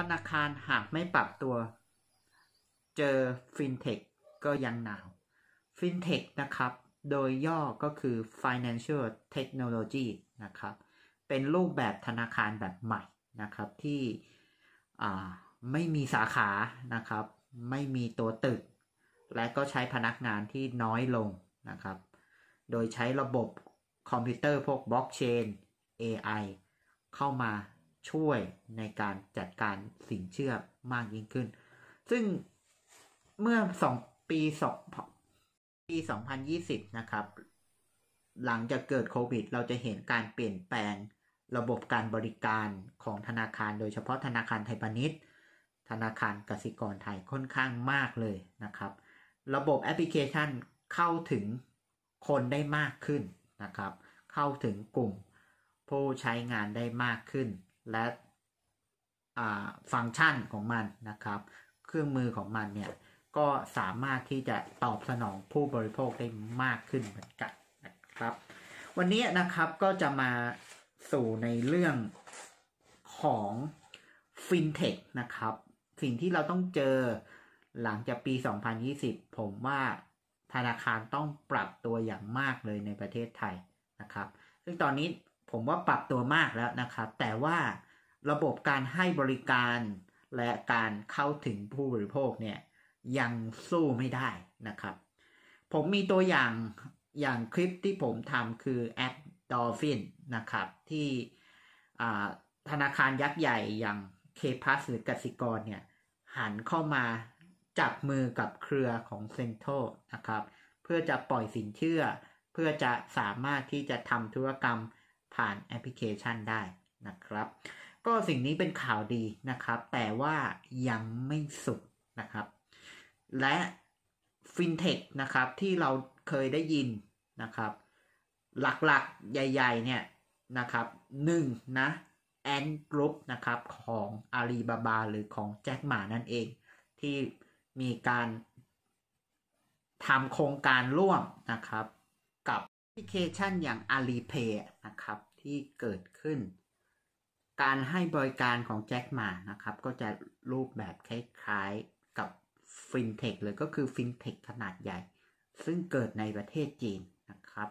ธนาคารหากไม่ปรับตัวเจอฟินเทคก็ยังหนาวฟินเทคนะครับโดยย่อก็คือ Financial Technology นะครับเป็นรูปแบบธนาคารแบบใหม่นะครับที่ไม่มีสาขานะครับไม่มีตัวตึก และก็ใช้พนักงานที่น้อยลงนะครับโดยใช้ระบบคอมพิวเตอร์พวกบล็อกเชน AI เข้ามาช่วยในการจัดการสินเชื่อมากยิ่งขึ้น ซึ่งเมื่อสองปีสองปี2020 นะครับ หลังจากเกิดโควิด เราจะเห็นการเปลี่ยนแปลงระบบการบริการของธนาคารโดยเฉพาะธนาคารไทยพาณิชย์ ธนาคารกสิกรไทยค่อนข้างมากเลยนะครับ ระบบแอปพลิเคชันเข้าถึงคนได้มากขึ้นนะครับ เข้าถึงกลุ่มผู้ใช้งานได้มากขึ้นและฟังก์ชันของมันนะครับ เครื่องมือของมันเนี่ย ก็สามารถที่จะตอบสนองผู้บริโภคได้มากขึ้นเหมือนกันนะครับ วันนี้นะครับก็จะมาสู่ในเรื่องของฟินเทคนะครับ สิ่งที่เราต้องเจอหลังจากปี 2020 ผมว่าธนาคารต้องปรับตัวอย่างมากเลยในประเทศไทยนะครับ ซึ่งตอนนี้ผมว่าปรับตัวมากแล้วนะครับ แต่ว่าระบบการให้บริการและการเข้าถึงผู้บริโภคเนี่ยยังสู้ไม่ได้นะครับ ผมมีตัวอย่างอย่างคลิปที่ผมทำคือแอปดอ l ฟินนะครับ ที่ธนาคารยักษ์ใหญ่อย่างเคพัสหรือกสิกรเนี่ยหันเข้ามาจับมือกับเครือของเซ็นโทนะครับเพื่อจะปล่อยสินเชื่อ เพื่อจะสามารถที่จะทำธุรกรรมผ่านแอปพลิเคชันได้นะครับ ก็สิ่งนี้เป็นข่าวดีนะครับ แต่ว่ายังไม่สุดนะครับ และฟินเทคนะครับที่เราเคยได้ยินนะครับ หลัก ๆ ใหญ่ ๆ เนี่ยนะครับหนึ่งนะแอนกรุ๊ปนะครับ ของอาลีบาบาหรือของแจ็คหมานั่นเอง ที่มีการทำโครงการร่วมนะครับกับพลิเคชันอย่าง Alipay นะครับ ที่เกิดขึ้น การให้บริการของแจ็คมานะครับ ก็จะรูปแบบคล้ายๆกับฟินเทคเลยก็คือฟินเทคขนาดใหญ่ ซึ่งเกิดในประเทศจีนนะครับ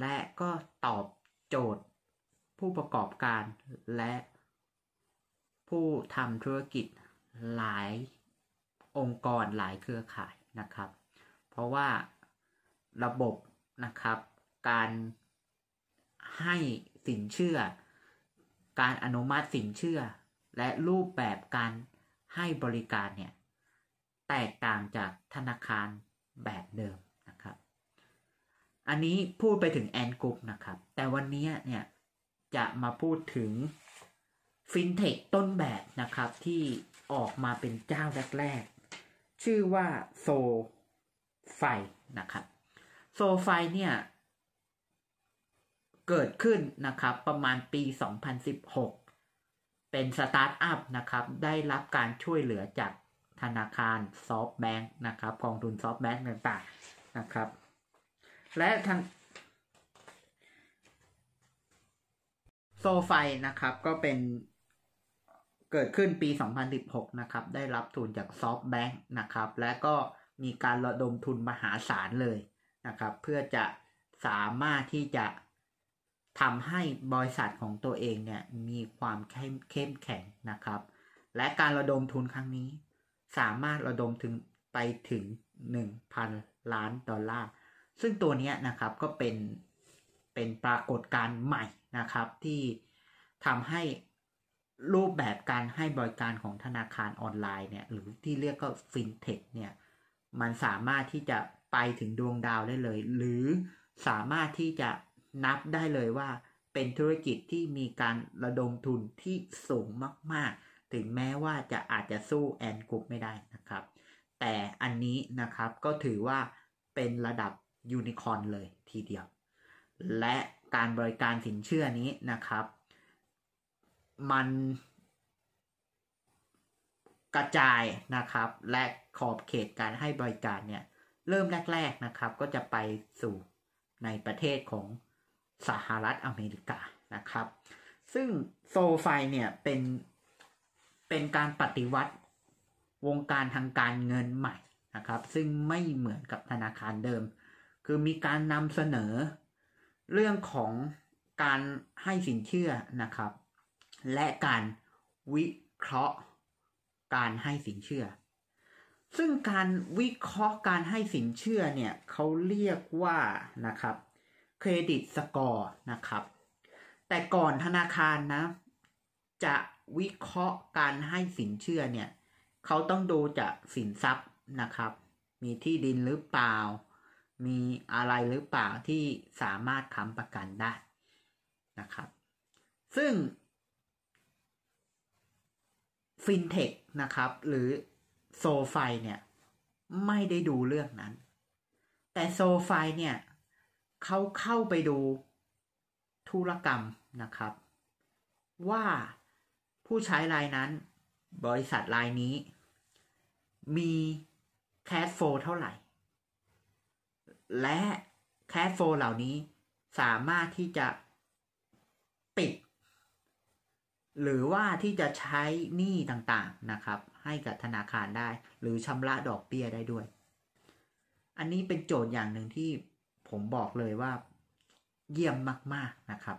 และก็ตอบโจทย์ผู้ประกอบการและผู้ทำธุรกิจหลายองค์กรหลายเครือข่ายนะครับ เพราะว่าระบบนะครับการให้สินเชื่อ การอนุมัติสินเชื่อ และรูปแบบการให้บริการเนี่ย แตกต่างจากธนาคารแบบเดิมนะครับ อันนี้พูดไปถึงแอนกรุ๊ปนะครับ แต่วันนี้เนี่ย จะมาพูดถึงฟินเทคต้นแบบนะครับที่ออกมาเป็นเจ้าแรก ๆ ชื่อว่าโซไฟนะครับ โซไฟเนี่ยเกิดขึ้นนะครับประมาณปี 2016 เป็นสตาร์ทอัพนะครับ ได้รับการช่วยเหลือจากธนาคารซอฟแบงค์นะครับกองทุนซอฟแบงค์ต่างๆนะครับ และทางโซไฟนะครับก็เป็นเกิดขึ้นปี 2016 นะครับ ได้รับทุนจากซอฟแบงค์นะครับและก็มีการระดมทุนมหาศาลเลยนะครับ เพื่อจะสามารถที่จะทำให้บริษัทของตัวเองเนี่ยมีความเข้มเข้มแข็งนะครับ และการระดมทุนครั้งนี้ สามารถระดมถึงไปถึง 1,000 ล้านดอลลาร์ ซึ่งตัวนี้นะครับก็เป็น เป็นปรากฏการณ์ใหม่นะครับ ที่ทำให้รูปแบบการให้บริการของธนาคารออนไลน์เนี่ยหรือที่เรียกก็ฟินเทคเนี่ยมันสามารถที่จะไปถึงดวงดาวได้เลย หรือสามารถที่จะนับได้เลยว่าเป็นธุรกิจที่มีการระดมทุนที่สูงมากๆ ถึงแม้ว่าจะอาจจะสู้แอนกรุ๊ปไม่ได้นะครับ แต่อันนี้นะครับก็ถือว่าเป็นระดับยูนิคอนเลยทีเดียว และการบริการสินเชื่อนี้นะครับ มันกระจายนะครับและขอบเขตการให้บริการเนี่ยเริ่มแรกๆนะครับก็จะไปสู่ในประเทศของสหรัฐอเมริกานะครับ ซึ่งโซไฟเนี่ยเป็นเป็นการปฏิวัติวงการทางการเงินใหม่นะครับ ซึ่งไม่เหมือนกับธนาคารเดิม คือมีการนำเสนอเรื่องของการให้สินเชื่อนะครับ และการวิเคราะห์การให้สินเชื่อ ซึ่งการวิเคราะห์การให้สินเชื่อเนี่ยเขาเรียกว่านะครับเครดิตสกอร์นะครับ แต่ก่อนธนาคารนะ จะวิเคราะห์การให้สินเชื่อเนี่ยเขาต้องดูจากสินทรัพย์นะครับ มีที่ดินหรือเปล่า มีอะไรหรือเปล่าที่สามารถค้ำประกันได้นะครับ ซึ่งฟินเทคนะครับหรือโซไฟเนี่ย ไม่ได้ดูเรื่องนั้น แต่โซไฟเนี่ยเขาเข้าไปดูธุรกรรมนะครับ ว่าผู้ใช้รายนั้นบริษัทรายนี้ มี แคสโฟเท่าไหร่ และ แคสโฟเหล่านี้สามารถที่จะปิด หรือว่าที่จะใช้ หนี้ต่างๆนะครับ ให้กับธนาคารได้ หรือชำระดอกเบี้ยได้ด้วย อันนี้เป็นโจทย์อย่างหนึ่งที่ผมบอกเลยว่าเยี่ยมมากๆนะครับ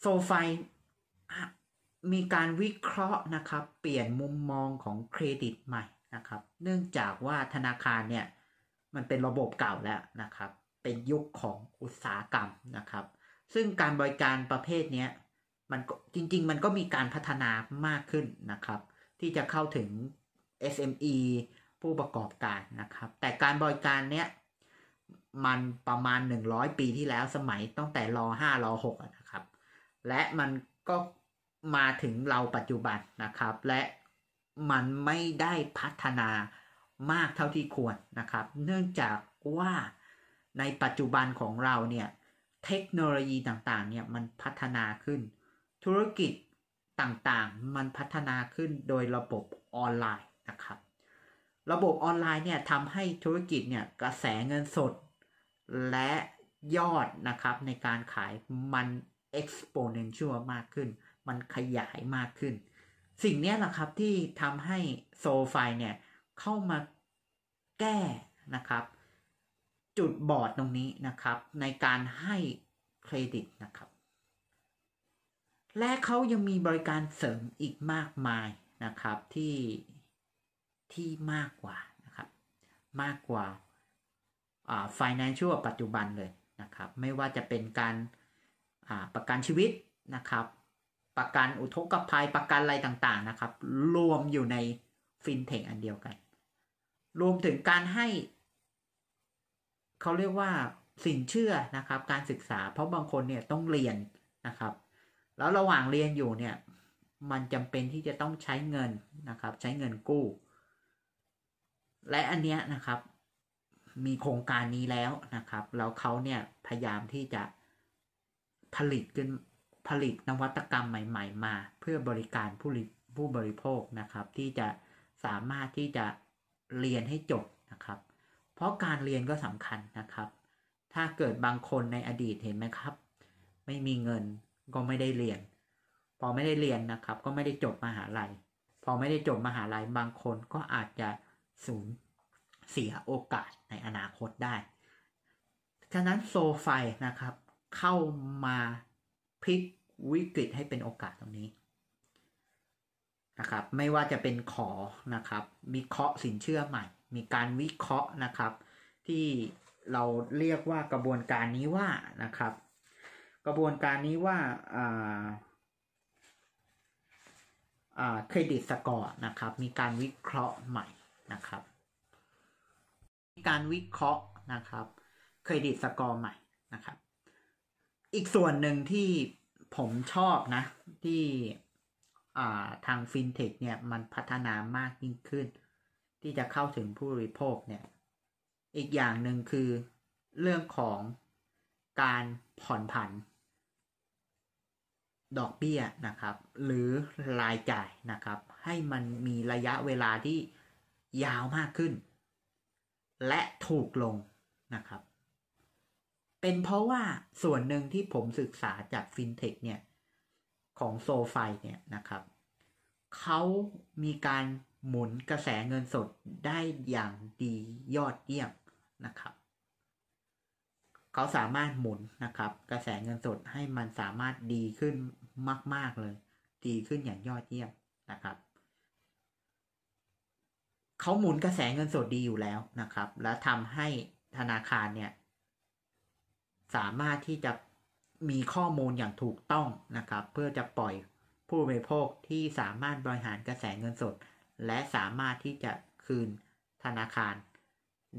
โซไฟมีการวิเคราะห์นะครับเปลี่ยนมุมมองของเครดิตใหม่นะครับเนื่องจากว่าธนาคารเนี่ยมันเป็นระบบเก่าแล้วนะครับ เป็นยุคของอุตสาหกรรมนะครับ ซึ่งการบริการประเภทนี้มันจริงๆ มันก็มีการพัฒนามากขึ้นนะครับ ที่จะเข้าถึง SME ผู้ประกอบการนะครับ แต่การบริการเนี้ยมันประมาณ 100 ปีที่แล้วสมัยตั้งแต่รอห้ารอหกนะครับและมันก็มาถึงเราปัจจุบันนะครับและมันไม่ได้พัฒนามากเท่าที่ควรนะครับ เนื่องจากว่าในปัจจุบันของเราเนี่ยเทคโนโลยีต่างๆเนี่ยมันพัฒนาขึ้น ธุรกิจต่างๆ มันพัฒนาขึ้นโดยระบบออนไลน์นะครับระบบออนไลน์เนี่ยทำให้ธุรกิจเนี่ยกระแสเงินสดและยอดนะครับในการขายมัน exponential มากขึ้น มันขยายมากขึ้น สิ่งนี้แหละครับที่ทำให้โซไฟเนี่ยเข้ามาแก้นะครับ จุดบอดตรงนี้นะครับ ในการให้เครดิตนะครับ และเขายังมีบริการเสริมอีกมากมายนะครับที่ที่มากกว่านะครับมากกว่า f i n น n ชั่วปัจจุบันเลยนะครับไม่ว่าจะเป็นการประกันชีวิตนะครับ ประกันอุทกภัยประกันอะไรต่างๆนะครับ รวมอยู่ในฟินเทคอันเดียวกัน รวมถึงการให้ เขาเรียกว่าสินเชื่อนะครับ การศึกษา เพราะบางคนเนี่ยต้องเรียนนะครับ แล้วระหว่างเรียนอยู่เนี่ย มันจำเป็นที่จะต้องใช้เงินนะครับ ใช้เงินกู้ และอันเนี้ยนะครับมีโครงการนี้แล้วนะครับ แล้วเขาเนี่ยพยายามที่จะผลิตขึ้นผลิตนวัตกรรมใหม่ ๆ มา เพื่อบริการผู้ผู้บริโภคนะครับ ที่จะสามารถที่จะเรียนให้จบนะครับ เพราะการเรียนก็สำคัญนะครับ ถ้าเกิดบางคนในอดีตเห็นไหมครับ ไม่มีเงินก็ไม่ได้เรียน พอไม่ได้เรียนนะครับ ก็ไม่ได้จบมหาลัยพอไม่ได้จบมหาลัย บางคนก็อาจจะสูญเสียโอกาสในอนาคตได้ ฉะนั้นโซไฟ นะครับเข้ามาพลิกวิกฤตให้เป็นโอกาสตรงนี้นะครับ ไม่ว่าจะเป็นขอนะครับมีเคาะสินเชื่อใหม่ มีการวิเคราะห์นะครับ ที่เราเรียกว่ากระบวนการนี้ว่านะครับ กระบวนการนี้ว่าเครดิตสกอร์นะครับ มีการวิเคราะห์ใหม่นะครับการวิเคราะห์นะครับ เครดิตสกอร์ใหม่นะครับ อีกส่วนหนึ่งที่ผมชอบนะที่ทางฟินเทคเนี่ยมันพัฒนามากยิ่งขึ้น ที่จะเข้าถึงผู้บริโภคเนี่ยอีกอย่างหนึ่งคือเรื่องของการผ่อนผันดอกเบี้ยนะครับ หรือรายจ่ายนะครับ ให้มันมีระยะเวลาที่ยาวมากขึ้นและถูกลงนะครับ เป็นเพราะว่าส่วนหนึ่งที่ผมศึกษาจากฟินเทคเนี่ย ของโซไฟเนี่ยนะครับ เขามีการหมุนกระแสเงินสดได้อย่างดียอดเยี่ยมนะครับ เขาสามารถหมุนนะครับ กระแสเงินสดให้มันสามารถดีขึ้นมากๆเลย ดีขึ้นอย่างยอดเยี่ยมนะครับเขาหมุนกระแสเงินสดดีอยู่แล้วนะครับและทำให้ธนาคารเนี่ยสามารถที่จะมีข้อมูลอย่างถูกต้องนะครับเพื่อจะปล่อยผู้บริโภคที่สามารถบริหารกระแสเงินสด และสามารถที่จะคืนธนาคาร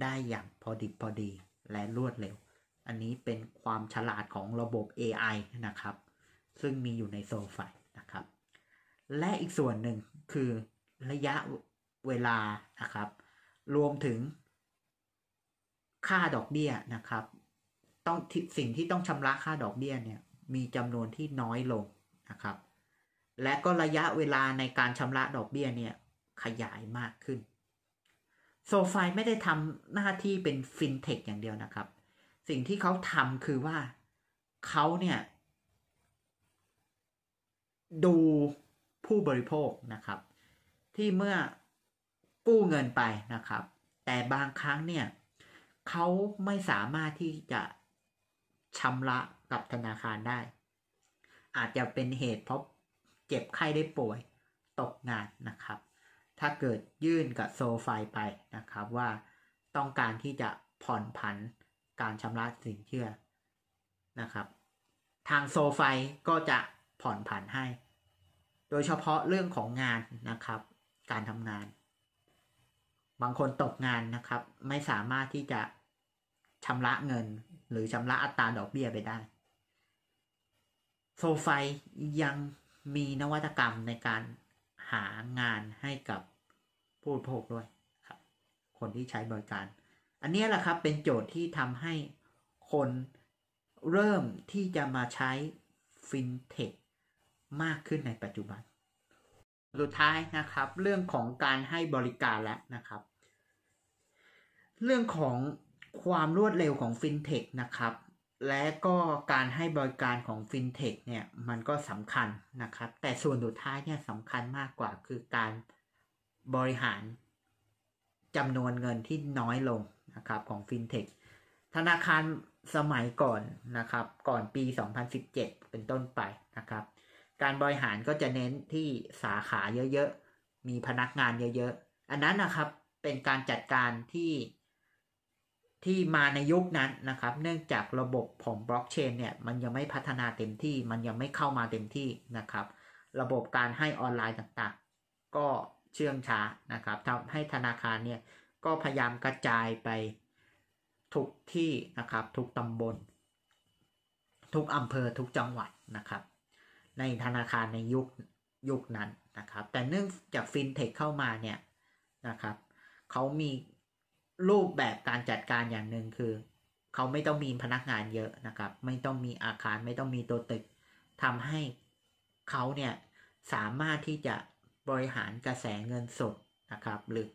ได้อย่างพอดีพอดี และรวดเร็ว อันนี้เป็นความฉลาดของระบบ AI นะครับซึ่งมีอยู่ในโซฟานะครับและอีกส่วนหนึ่งคือระยะเวลานะครับ รวมถึงค่าดอกเบี้ย นะครับ ต้องสิ่งที่ต้องชำระค่าดอกเบี้ยเนี่ย มีจำนวนที่น้อยลง นะครับ และก็ระยะเวลาในการชำระดอกเบี้ยเนี่ย ขยายมากขึ้น โซฟายไม่ได้ทำหน้าที่เป็นฟินเทคอย่างเดียวนะครับ สิ่งที่เขาทำคือว่าเขาเนี่ย ดูผู้บริโภคนะครับที่เมื่อกู้เงินไปนะครับ แต่บางครั้งเนี่ยเขาไม่สามารถที่จะชำระกับธนาคารได้ อาจจะเป็นเหตุเพราะเจ็บไข้ได้ป่วยตกงานนะครับ ถ้าเกิดยื่นกับโซไฟไปนะครับว่าต้องการที่จะผ่อนผันการชำระสินเชื่อนะครับ ทางโซไฟก็จะผ่อนผันให้ โดยเฉพาะเรื่องของงานนะครับ การทำงานบางคนตกงานนะครับ ไม่สามารถที่จะชำระเงินหรือชำระอัตราดอกเบี้ยไปได้ โซไฟยังมีนวัตกรรมในการหางานให้กับผู้บริโภคด้วยครับ คนที่ใช้บริการ อันนี้แหละครับเป็นโจทย์ที่ทำให้คนเริ่มที่จะมาใช้ฟินเทคมากขึ้นในปัจจุบัน สุดท้ายนะครับ เรื่องของการให้บริการแล้วนะครับเรื่องของความรวดเร็วของฟินเทคนะครับ และก็การให้บริการของฟินเทคเนี่ยมันก็สำคัญนะครับ แต่ส่วนสุดท้ายเนี่ยสำคัญมากกว่าคือการบริหารจำนวนเงินที่น้อยลงนะครับของฟินเทค ธนาคารสมัยก่อนนะครับ ก่อนปี 2017 เป็นต้นไปนะครับ การบริหารก็จะเน้นที่สาขาเยอะๆ มีพนักงานเยอะๆ อันนั้นนะครับเป็นการจัดการที่ที่มาในยุคนั้นนะครับ เนื่องจากระบบของบล็อกเชนเนี่ยมันยังไม่พัฒนาเต็มที่ มันยังไม่เข้ามาเต็มที่นะครับ ระบบการให้ออนไลน์ต่างๆ ก็เชื่องช้านะครับทำให้ธนาคารเนี่ยก็พยายามกระจายไปทุกที่นะครับ ทุกตำบล ทุกอำเภอ ทุกจังหวัดนะครับ ในธนาคารในยุคยุคนั้นนะครับ แต่เนื่องจากฟินเทคเข้ามาเนี่ยนะครับ เขามีรูปแบบการจัดการอย่างหนึ่งคือเขาไม่ต้องมีพนักงานเยอะนะครับ ไม่ต้องมีอาคารไม่ต้องมีตัวตึกทำให้เขาเนี่ยสามารถที่จะบริหารกระแสเงินสดนะครับหรือ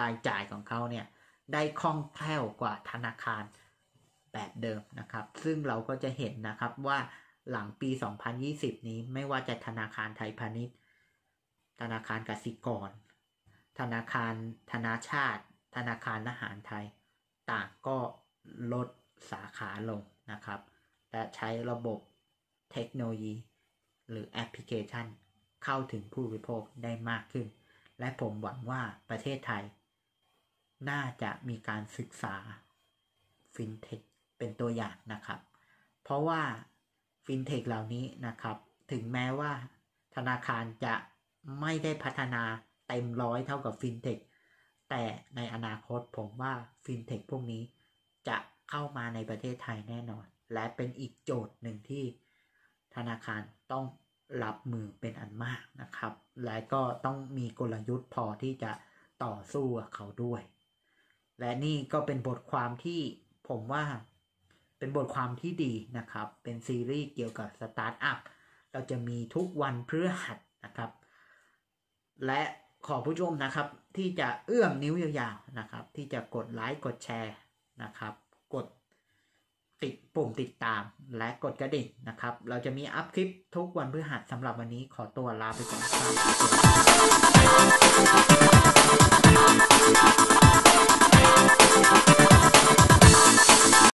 รายจ่ายของเขาเนี่ยได้คล่องแคล่วกว่าธนาคารแบบเดิมนะครับ ซึ่งเราก็จะเห็นนะครับว่าหลังปี 2020 นี้ไม่ว่าจะธนาคารไทยพาณิชย์ ธนาคารกสิกรธนาคารธนาชาติธนาคารอาหารไทย ต่างก็ลดสาขาลงนะครับและใช้ระบบเทคโนโลยี หรือแอปพลิเคชันเข้าถึงผู้บริโภคได้มากขึ้น และผมหวังว่าประเทศไทย น่าจะมีการศึกษาฟินเทคเป็นตัวอย่างนะครับ เพราะว่าฟินเทคเหล่านี้นะครับ ถึงแม้ว่าธนาคารจะไม่ได้พัฒนาเต็มร้อยเท่ากับฟินเทคแต่ในอนาคตผมว่าฟินเทคพวกนี้จะเข้ามาในประเทศไทยแน่นอน และเป็นอีกโจทย์หนึ่งที่ธนาคารต้องรับมือเป็นอันมากนะครับ และก็ต้องมีกลยุทธ์พอที่จะต่อสู้เขาด้วย และนี่ก็เป็นบทความที่ผมว่าเป็นบทความที่ดีนะครับ เป็นซีรีส์เกี่ยวกับสตาร์ทอัพเราจะมีทุกวันเพื่อหัดนะครับ และขอผู้ชมนะครับ ที่จะเอื้อมนิ้วยาวๆนะครับ ที่จะกดไลค์กดแชร์นะครับ กดติดปุ่มติดตามและกดกระดิ่งนะครับ เราจะมีอัพคลิปทุกวันพฤหัสสำหรับวันนี้ขอตัวลาไปก่อนครับ